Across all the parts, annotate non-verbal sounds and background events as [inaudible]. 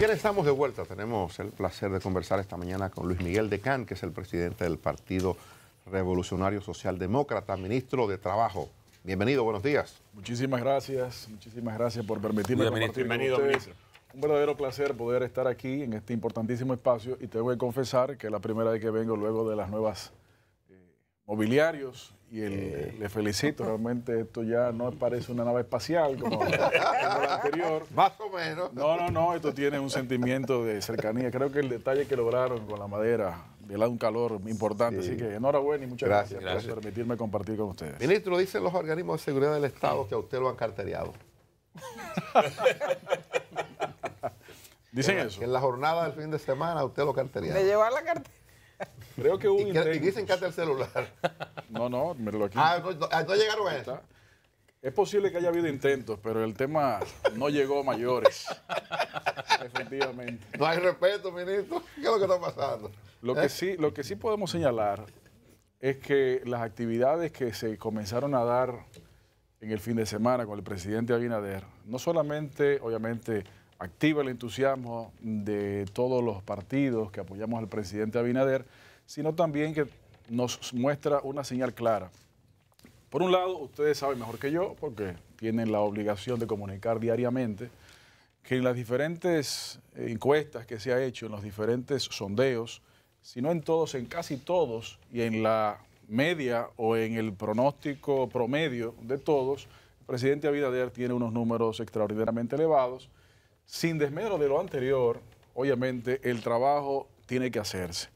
Bien, estamos de vuelta. Tenemos el placer de conversar esta mañana con Luis Miguel de Can, que es el presidente del Partido Revolucionario Socialdemócrata, ministro de Trabajo. Bienvenido, buenos días. Muchísimas gracias, muchísimas gracias por permitirme estar aquí. bienvenido, con Un verdadero placer poder estar aquí en este importantísimo espacio y tengo que confesar que es la primera vez que vengo luego de las nuevas eh, mobiliarios y eh. le felicito, realmente esto ya no parece una nave espacial como, la anterior. [laughs] Más o menos. No, no, no, esto tiene un sentimiento de cercanía. Creo que el detalle que lograron con la madera le da un calor importante. Así que enhorabuena y muchas gracias, por permitirme compartir con ustedes. Ministro, dicen los organismos de seguridad del Estado que a usted lo han carteriado. [laughs] Dicen eso. En la jornada del fin de semana usted lo cartería. de llevar la cartera. Creo que un y, que, dicen que el celular. [laughs] No, no, me lo Ah, no, llegaron eh. Es posible que haya habido intentos, pero el tema no llegó a mayores. [laughs] Efectivamente. No hay respeto, ministro. ¿Qué es lo que está pasando? Lo que, ¿Eh? sí, lo que sí podemos señalar es que las actividades que se comenzaron a dar en el fin de semana con el presidente Abinader, no solamente, obviamente, activa el entusiasmo de todos los partidos que apoyamos al presidente Abinader, sino también que nos muestra una señal clara. Por un lado, ustedes saben mejor que yo, porque tienen la obligación de comunicar diariamente, que en las diferentes eh, encuestas que se ha hecho, en los diferentes sondeos, si no en todos, en casi todos, y en la media o en el pronóstico promedio de todos, el presidente Abinader tiene unos números extraordinariamente elevados. Sin desmedro de lo anterior, obviamente el trabajo tiene que hacerse.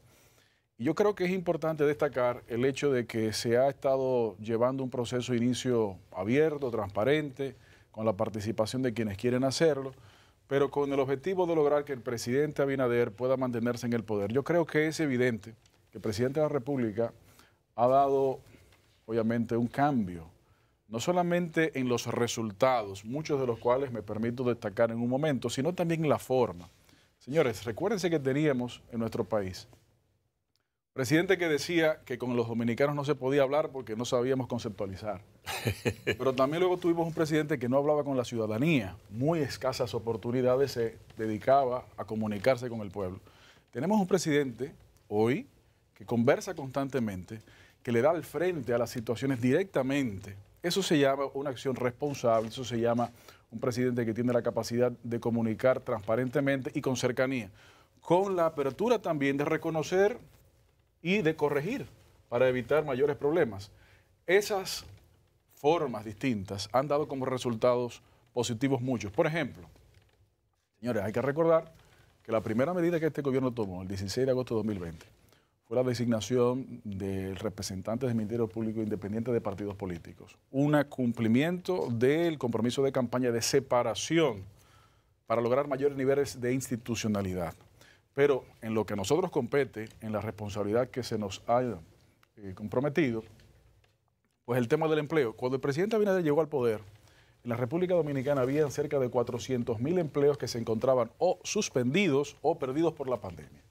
Yo creo que es importante destacar el hecho de que se ha estado llevando un proceso de inicio abierto, transparente, con la participación de quienes quieren hacerlo, pero con el objetivo de lograr que el presidente Abinader pueda mantenerse en el poder. Yo creo que es evidente que el presidente de la República ha dado, obviamente, un cambio, no solamente en los resultados, muchos de los cuales me permito destacar en un momento, sino también en la forma. Señores, recuérdense que teníamos en nuestro país Presidente que decía que con los dominicanos no se podía hablar porque no sabíamos conceptualizar. [laughs] Pero también luego tuvimos un presidente que no hablaba con la ciudadanía, muy escasas oportunidades se dedicaba a comunicarse con el pueblo. Tenemos un presidente hoy que conversa constantemente, que le da el frente a las situaciones directamente. Eso se llama una acción responsable, eso se llama un presidente que tiene la capacidad de comunicar transparentemente y con cercanía. Con la apertura también de reconocer y de corregir para evitar mayores problemas. Esas formas distintas han dado como resultados positivos muchos. Por ejemplo, señores, hay que recordar que la primera medida que este gobierno tomó el 16 de agosto de 2020 fue la designación del representante del Ministerio Público Independiente de partidos políticos. Un cumplimiento del compromiso de campaña de separación para lograr mayores niveles de institucionalidad. Pero en lo que a nosotros compete, en la responsabilidad que se nos ha eh, comprometido, pues el tema del empleo. Cuando el presidente Abinader llegó al poder, en la República Dominicana había cerca de 400 mil empleos que se encontraban o suspendidos o perdidos por la pandemia.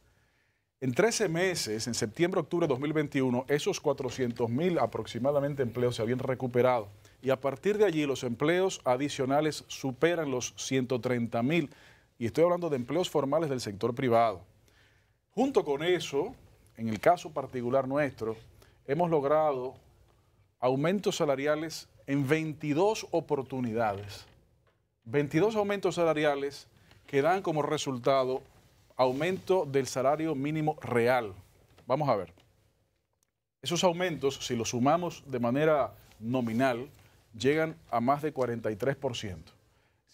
En 13 meses, en septiembre-octubre de 2021, esos 400 mil aproximadamente empleos se habían recuperado. Y a partir de allí, los empleos adicionales superan los 130 mil y estoy hablando de empleos formales del sector privado. Junto con eso, en el caso particular nuestro, hemos logrado aumentos salariales en 22 oportunidades. 22 aumentos salariales que dan como resultado aumento del salario mínimo real. Vamos a ver. Esos aumentos, si los sumamos de manera nominal, llegan a más de 43%.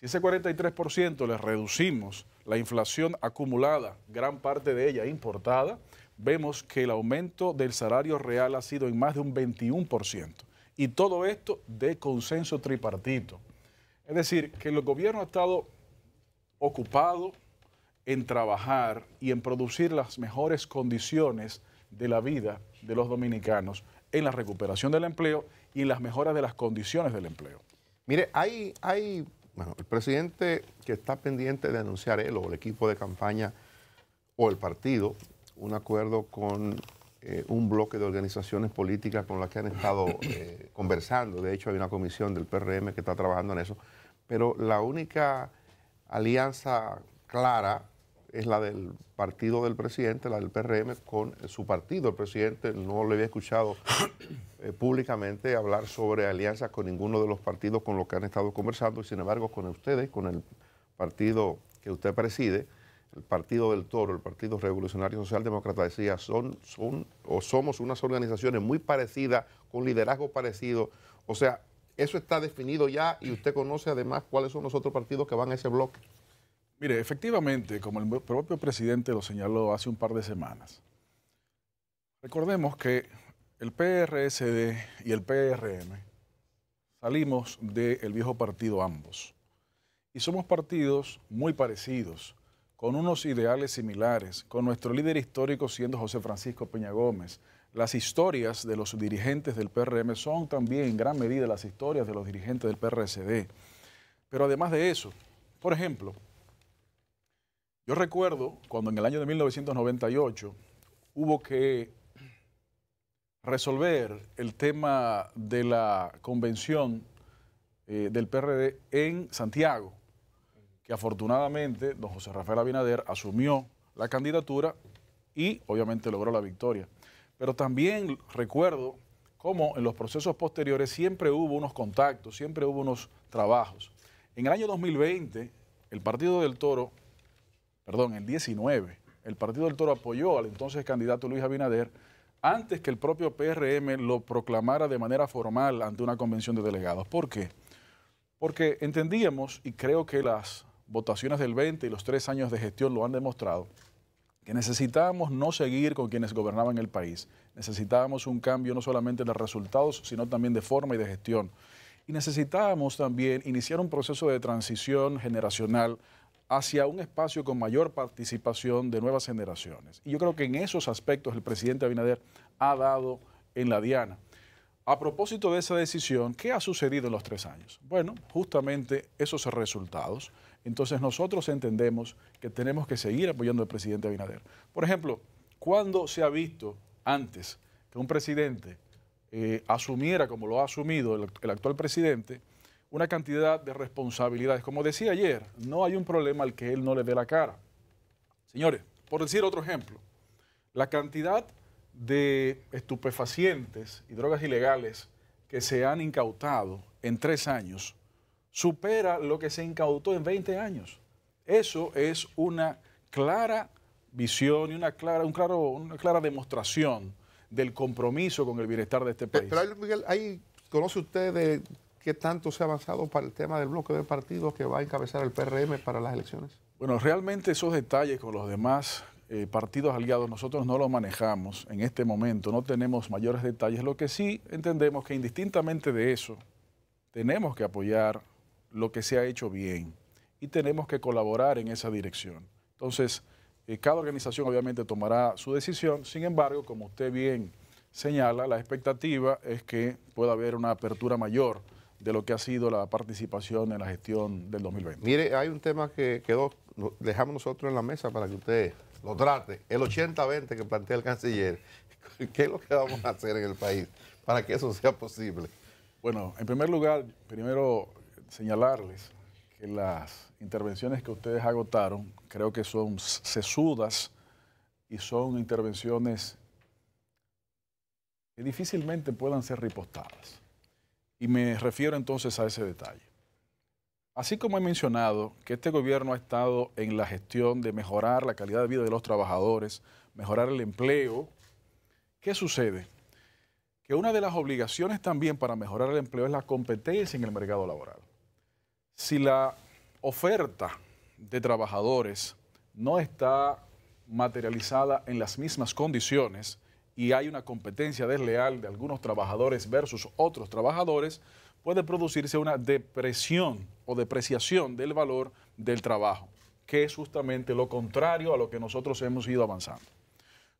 Si ese 43% le reducimos la inflación acumulada, gran parte de ella importada, vemos que el aumento del salario real ha sido en más de un 21%. Y todo esto de consenso tripartito. Es decir, que el gobierno ha estado ocupado en trabajar y en producir las mejores condiciones de la vida de los dominicanos en la recuperación del empleo y en las mejoras de las condiciones del empleo. Mire, hay, hay el presidente que está pendiente de anunciar él o el equipo de campaña o el partido un acuerdo con eh, un bloque de organizaciones políticas con las que han estado eh, [coughs] conversando. De hecho, hay una comisión del PRM que está trabajando en eso. Pero la única alianza clara es la del partido del presidente, la del PRM, con su partido. El presidente no le había escuchado [coughs] Eh, públicamente hablar sobre alianzas con ninguno de los partidos con los que han estado conversando y sin embargo con ustedes, con el partido que usted preside, el Partido del Toro, el Partido Revolucionario Socialdemócrata, decía, son, son o somos unas organizaciones muy parecidas, con liderazgo parecido. O sea, eso está definido ya y usted conoce además cuáles son los otros partidos que van a ese bloque. Mire, efectivamente, como el propio presidente lo señaló hace un par de semanas, recordemos que el PRSD y el PRM salimos del viejo partido ambos y somos partidos muy parecidos, con unos ideales similares, con nuestro líder histórico siendo José Francisco Peña Gómez. Las historias de los dirigentes del PRM son también en gran medida las historias de los dirigentes del PRSD. Pero además de eso, por ejemplo, yo recuerdo cuando en el año de 1998 hubo que resolver el tema de la convención eh, del PRD en Santiago, que afortunadamente don José Rafael Abinader asumió la candidatura y obviamente logró la victoria. Pero también recuerdo cómo en los procesos posteriores siempre hubo unos contactos, siempre hubo unos trabajos. En el año 2020, el Partido del Toro, perdón, el 19, el Partido del Toro apoyó al entonces candidato Luis Abinader antes que el propio PRM lo proclamara de manera formal ante una convención de delegados. ¿Por qué? Porque entendíamos, y creo que las votaciones del 20 y los tres años de gestión lo han demostrado, que necesitábamos no seguir con quienes gobernaban el país. Necesitábamos un cambio no solamente de resultados, sino también de forma y de gestión. Y necesitábamos también iniciar un proceso de transición generacional hacia un espacio con mayor participación de nuevas generaciones. Y yo creo que en esos aspectos el presidente Abinader ha dado en la diana. A propósito de esa decisión, ¿qué ha sucedido en los tres años? Bueno, justamente esos resultados. Entonces nosotros entendemos que tenemos que seguir apoyando al presidente Abinader. Por ejemplo, cuando se ha visto antes que un presidente eh, asumiera como lo ha asumido el actual presidente? una cantidad de responsabilidades. Como decía ayer, no hay un problema al que él no le dé la cara. Señores, por decir otro ejemplo, la cantidad de estupefacientes y drogas ilegales que se han incautado en tres años supera lo que se incautó en 20 años. Eso es una clara visión y una clara, un claro, una clara demostración del compromiso con el bienestar de este país. Pero, Miguel, ahí conoce usted de qué tanto se ha avanzado para el tema del bloque de partidos que va a encabezar el PRM para las elecciones? Bueno, realmente esos detalles con los demás eh, partidos aliados nosotros no los manejamos en este momento, no tenemos mayores detalles. Lo que sí entendemos que indistintamente de eso, tenemos que apoyar lo que se ha hecho bien y tenemos que colaborar en esa dirección. Entonces, eh, cada organización obviamente tomará su decisión, sin embargo, como usted bien señala, la expectativa es que pueda haber una apertura mayor de lo que ha sido la participación en la gestión del 2020. Mire, hay un tema que quedó, dejamos nosotros en la mesa para que usted lo trate, el 80-20 que plantea el canciller. [laughs] ¿Qué es lo que vamos a hacer en el país para que eso sea posible? Bueno, en primer lugar, primero señalarles que las intervenciones que ustedes agotaron creo que son sesudas y son intervenciones que difícilmente puedan ser ripostadas. Y me refiero entonces a ese detalle. Así como he mencionado que este gobierno ha estado en la gestión de mejorar la calidad de vida de los trabajadores, mejorar el empleo, ¿qué sucede? Que una de las obligaciones también para mejorar el empleo es la competencia en el mercado laboral. Si la oferta de trabajadores no está materializada en las mismas condiciones, y hay una competencia desleal de algunos trabajadores versus otros trabajadores, puede producirse una depresión o depreciación del valor del trabajo, que es justamente lo contrario a lo que nosotros hemos ido avanzando.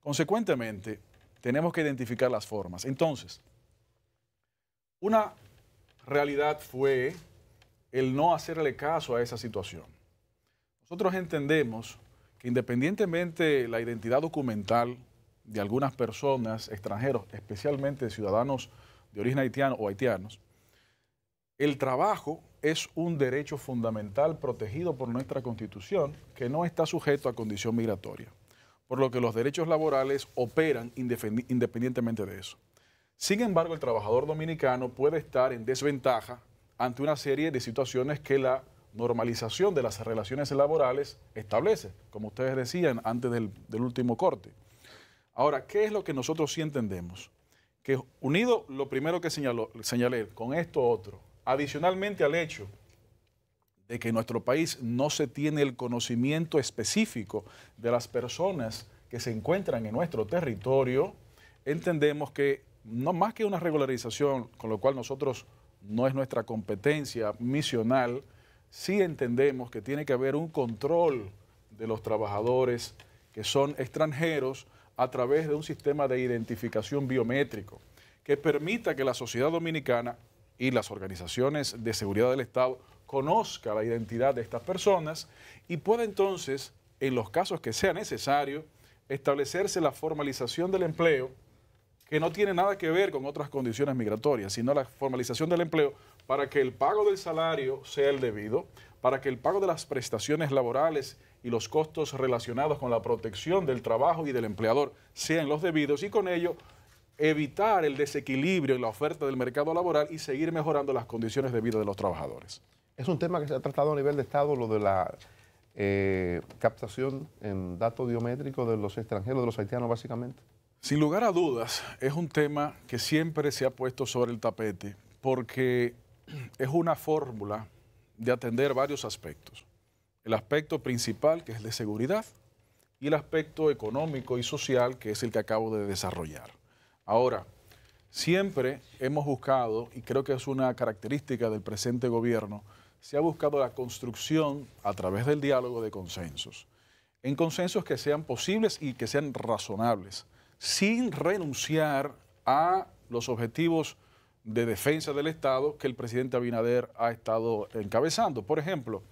Consecuentemente, tenemos que identificar las formas. Entonces, una realidad fue el no hacerle caso a esa situación. Nosotros entendemos que independientemente la identidad documental de algunas personas, extranjeros, especialmente ciudadanos de origen haitiano o haitianos, el trabajo es un derecho fundamental protegido por nuestra Constitución que no está sujeto a condición migratoria, por lo que los derechos laborales operan independientemente de eso. Sin embargo, el trabajador dominicano puede estar en desventaja ante una serie de situaciones que la normalización de las relaciones laborales establece, como ustedes decían antes del último corte. Ahora, ¿qué es lo que nosotros sí entendemos? Que unido lo primero que señalé, con esto otro, adicionalmente al hecho de que en nuestro país no se tiene el conocimiento específico de las personas que se encuentran en nuestro territorio, entendemos que no más que una regularización, con lo cual nosotros no es nuestra competencia misional, sí entendemos que tiene que haber un control de los trabajadores que son extranjeros, a través de un sistema de identificación biométrico que permita que la sociedad dominicana y las organizaciones de seguridad del Estado conozca la identidad de estas personas y pueda entonces, en los casos que sea necesario, establecerse la formalización del empleo, que no tiene nada que ver con otras condiciones migratorias, sino la formalización del empleo para que el pago del salario sea el debido, para que el pago de las prestaciones laborales y los costos relacionados con la protección del trabajo y del empleador sean los debidos y con ello evitar el desequilibrio en la oferta del mercado laboral y seguir mejorando las condiciones de vida de los trabajadores. Es un tema que se ha tratado a nivel de Estado, lo de la eh, captación en datos biométricos de los extranjeros, de los haitianos básicamente. Sin lugar a dudas, es un tema que siempre se ha puesto sobre el tapete porque es una fórmula de atender varios aspectos el aspecto principal, que es de seguridad, y el aspecto económico y social, que es el que acabo de desarrollar. Ahora, siempre hemos buscado, y creo que es una característica del presente gobierno, se ha buscado la construcción a través del diálogo de consensos, en consensos que sean posibles y que sean razonables, sin renunciar a los objetivos de defensa del Estado que el presidente Abinader ha estado encabezando. Por ejemplo,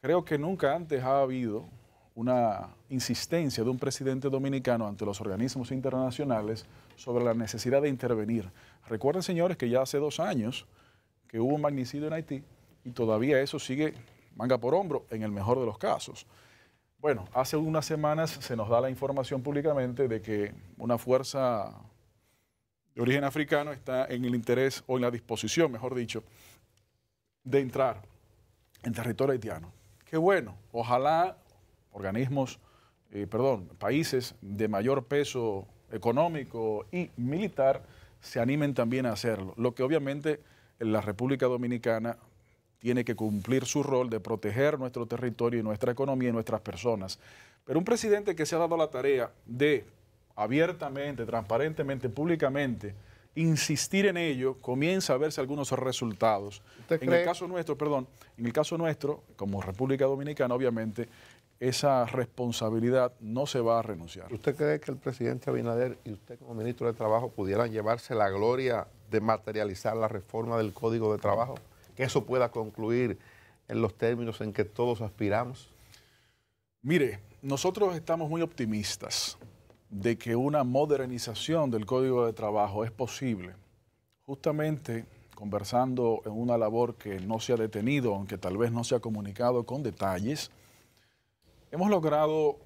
Creo que nunca antes ha habido una insistencia de un presidente dominicano ante los organismos internacionales sobre la necesidad de intervenir. Recuerden, señores, que ya hace dos años que hubo un magnicidio en Haití y todavía eso sigue manga por hombro en el mejor de los casos. Bueno, hace unas semanas se nos da la información públicamente de que una fuerza de origen africano está en el interés o en la disposición, mejor dicho, de entrar en territorio haitiano que bueno. Ojalá organismos, eh, perdón, países de mayor peso económico y militar se animen también a hacerlo. Lo que obviamente la República Dominicana tiene que cumplir su rol de proteger nuestro territorio y nuestra economía y nuestras personas. Pero un presidente que se ha dado la tarea de abiertamente, transparentemente, públicamente, insistir en ello, comienza a verse algunos resultados. En el caso nuestro, perdón, en el caso nuestro, como República Dominicana, obviamente, esa responsabilidad no se va a renunciar. ¿Usted cree que el presidente Abinader y usted como ministro de Trabajo pudieran llevarse la gloria de materializar la reforma del Código de Trabajo? ¿Que eso pueda concluir en los términos en que todos aspiramos? Mire, nosotros estamos muy optimistas de que una modernización del código de trabajo es posible. Justamente conversando en una labor que no se ha detenido, aunque tal vez no se ha comunicado con detalles, hemos logrado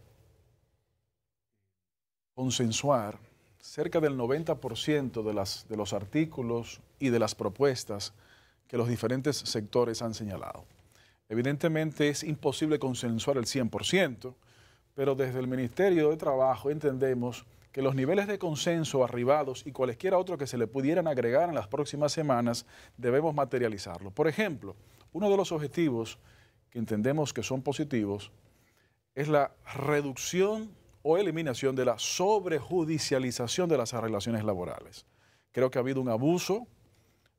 consensuar cerca del 90% de, los artículos y de las propuestas que los diferentes sectores han señalado. Evidentemente es imposible consensuar el 100%, pero desde el Ministerio de Trabajo entendemos que los niveles de consenso arribados y cualesquiera otro que se le pudieran agregar en las próximas semanas, debemos materializarlo. Por ejemplo, uno de los objetivos que entendemos que son positivos es la reducción o eliminación de la sobrejudicialización de las relaciones laborales. Creo que ha habido un abuso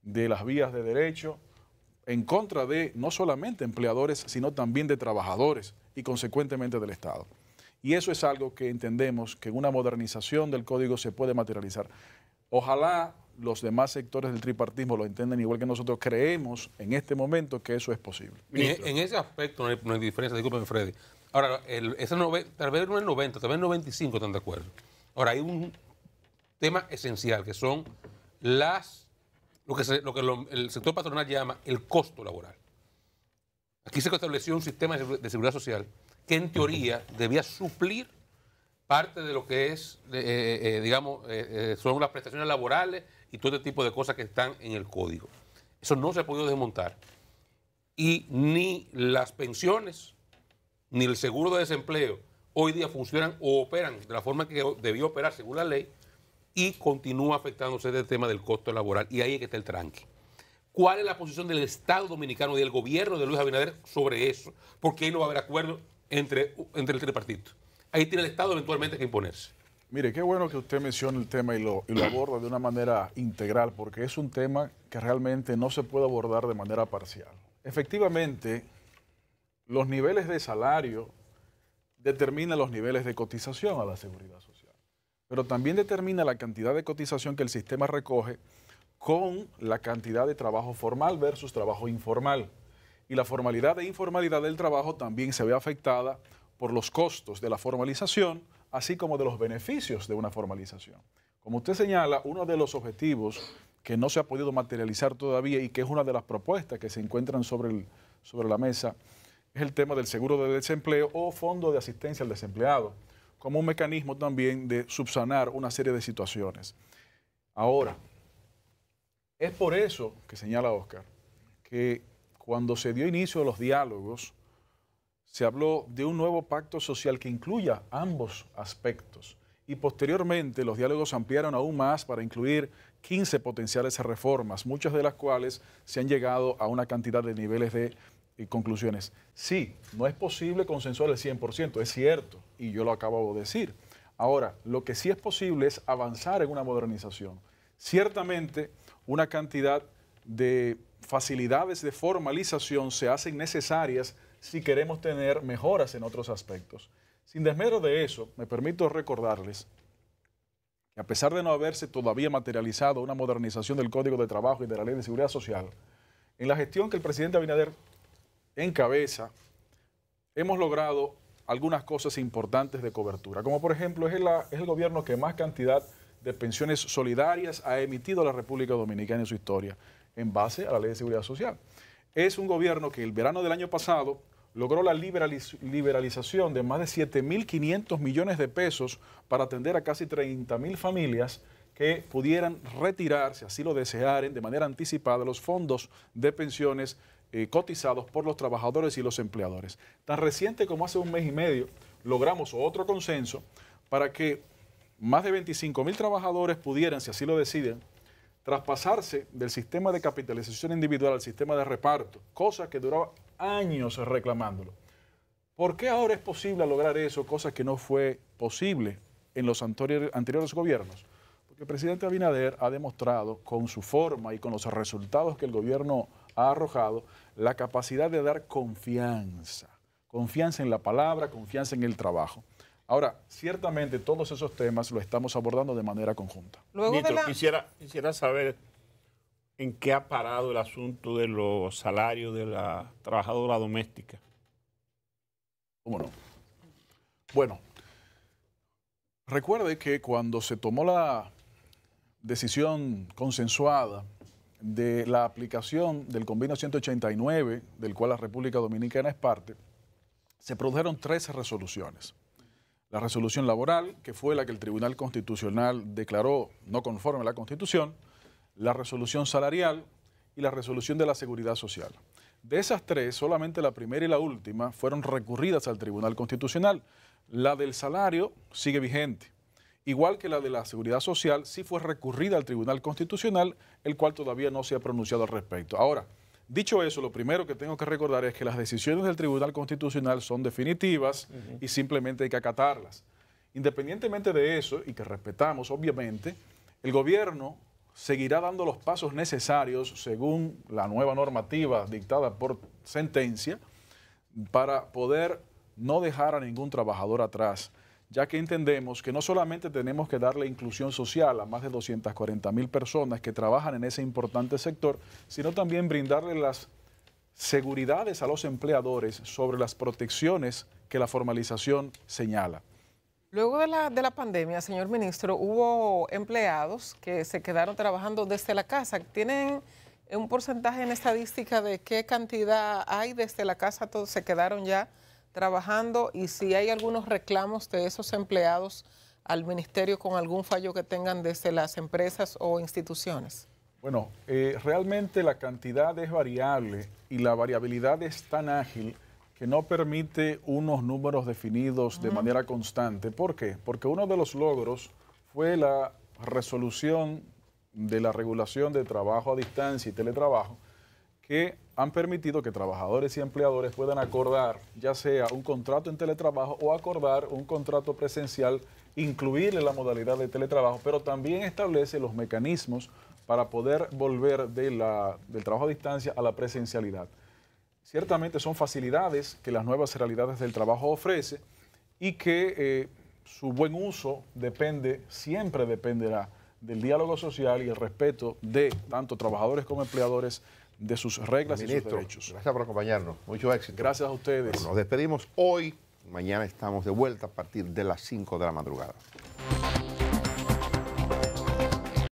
de las vías de derecho en contra de no solamente empleadores, sino también de trabajadores y consecuentemente del Estado. Y eso es algo que entendemos que una modernización del código se puede materializar. Ojalá los demás sectores del tripartismo lo entiendan igual que nosotros creemos en este momento que eso es posible. En, ese aspecto, no hay, diferencia, disculpen Freddy. Ahora, el, tal vez no el 90, tal vez el 95 están de acuerdo. Ahora, hay un tema esencial que son las lo que, lo que el sector patronal llama el costo laboral. Aquí se estableció un sistema de seguridad social que en teoría debía suplir parte de lo que es, eh, eh, eh, digamos, son las prestaciones laborales y todo este tipo de cosas que están en el código. Eso no se ha podido desmontar. Y ni las pensiones, ni el seguro de desempleo hoy día funcionan o operan de la forma que debió operar según la ley y continúa afectándose el tema del costo laboral. Y ahí es que está el tranque. ¿Cuál es la posición del Estado dominicano y del gobierno de Luis Abinader sobre eso? Porque ahí no va a haber acuerdo entre, entre el tripartito. Ahí tiene el Estado eventualmente que imponerse. Mire, qué bueno que usted menciona el tema y lo, y lo [clears throat] aborda de una manera integral, porque es un tema que realmente no se puede abordar de manera parcial. Efectivamente, los niveles de salario determinan los niveles de cotización a la seguridad social, pero también determina la cantidad de cotización que el sistema recoge con la cantidad de trabajo formal versus trabajo informal y la formalidad e informalidad del trabajo también se ve afectada por los costos de la formalización, así como de los beneficios de una formalización. Como usted señala, uno de los objetivos que no se ha podido materializar todavía y que es una de las propuestas que se encuentran sobre, el, sobre la mesa es el tema del seguro de desempleo o fondo de asistencia al desempleado, como un mecanismo también de subsanar una serie de situaciones. Ahora, es por eso que señala Oscar que cuando se dio inicio a los diálogos, se habló de un nuevo pacto social que incluya ambos aspectos. Y posteriormente los diálogos ampliaron aún más para incluir 15 potenciales reformas, muchas de las cuales se han llegado a una cantidad de niveles de eh, conclusiones. Sí, no es posible consensuar el 100%, es cierto, y yo lo acabo de decir. Ahora, lo que sí es posible es avanzar en una modernización. Ciertamente, una cantidad de facilidades de formalización se hacen necesarias si queremos tener mejoras en otros aspectos. Sin desmero de eso, me permito recordarles que a pesar de no haberse todavía materializado una modernización del Código de Trabajo y de la Ley de Seguridad Social, en la gestión que el presidente Abinader encabeza, hemos logrado algunas cosas importantes de cobertura, como por ejemplo es el, es el gobierno que más cantidad de pensiones solidarias ha emitido la República Dominicana en su historia en base a la ley de seguridad social. Es un gobierno que el verano del año pasado logró la liberalización de más de 7.500 millones de pesos para atender a casi 30.000 familias que pudieran retirarse, así lo desearen, de manera anticipada los fondos de pensiones eh, cotizados por los trabajadores y los empleadores. Tan reciente como hace un mes y medio, logramos otro consenso para que más de 25.000 mil trabajadores pudieran, si así lo deciden, traspasarse del sistema de capitalización individual al sistema de reparto, cosa que duraba años reclamándolo. ¿Por qué ahora es posible lograr eso, cosa que no fue posible en los anteriores gobiernos? Porque el presidente Abinader ha demostrado con su forma y con los resultados que el gobierno ha arrojado la capacidad de dar confianza, confianza en la palabra, confianza en el trabajo. Ahora, ciertamente todos esos temas lo estamos abordando de manera conjunta. quisiera, quisiera saber en qué ha parado el asunto de los salarios de la trabajadora doméstica. ¿Cómo no? Bueno, recuerde que cuando se tomó la decisión consensuada de la aplicación del convenio 189, del cual la República Dominicana es parte, se produjeron tres resoluciones la resolución laboral, que fue la que el Tribunal Constitucional declaró no conforme a la Constitución, la resolución salarial y la resolución de la seguridad social. De esas tres, solamente la primera y la última fueron recurridas al Tribunal Constitucional. La del salario sigue vigente, igual que la de la seguridad social sí fue recurrida al Tribunal Constitucional, el cual todavía no se ha pronunciado al respecto. Ahora, Dicho eso, lo primero que tengo que recordar es que las decisiones del Tribunal Constitucional son definitivas y simplemente hay que acatarlas. Independientemente de eso, y que respetamos, obviamente, el gobierno seguirá dando los pasos necesarios según la nueva normativa dictada por sentencia para poder no dejar a ningún trabajador atrás ya que entendemos que no solamente tenemos que darle inclusión social a más de 240 mil personas que trabajan en ese importante sector, sino también brindarle las seguridades a los empleadores sobre las protecciones que la formalización señala. Luego de la, pandemia, señor ministro, hubo empleados que se quedaron trabajando desde la casa. ¿Tienen un porcentaje en estadística de qué cantidad hay desde la casa? Todos se quedaron ya trabajando y si hay algunos reclamos de esos empleados al ministerio con algún fallo que tengan desde las empresas o instituciones. Bueno, eh, realmente la cantidad es variable y la variabilidad es tan ágil que no permite unos números definidos de manera constante. ¿Por qué? Porque uno de los logros fue la resolución de la regulación de trabajo a distancia y teletrabajo, que han permitido que trabajadores y empleadores puedan acordar ya sea un contrato en teletrabajo o acordar un contrato presencial, incluirle la modalidad de teletrabajo, pero también establece los mecanismos para poder volver de la, del trabajo a distancia a la presencialidad. Ciertamente son facilidades que las nuevas realidades del trabajo ofrece y que eh, su buen uso depende, siempre dependerá del diálogo social y el respeto de tanto trabajadores como empleadores de sus reglas y derechos. Gracias por acompañarnos. Mucho éxito. Gracias a ustedes. nos despedimos hoy. Mañana estamos de vuelta a partir de las 5 de la madrugada.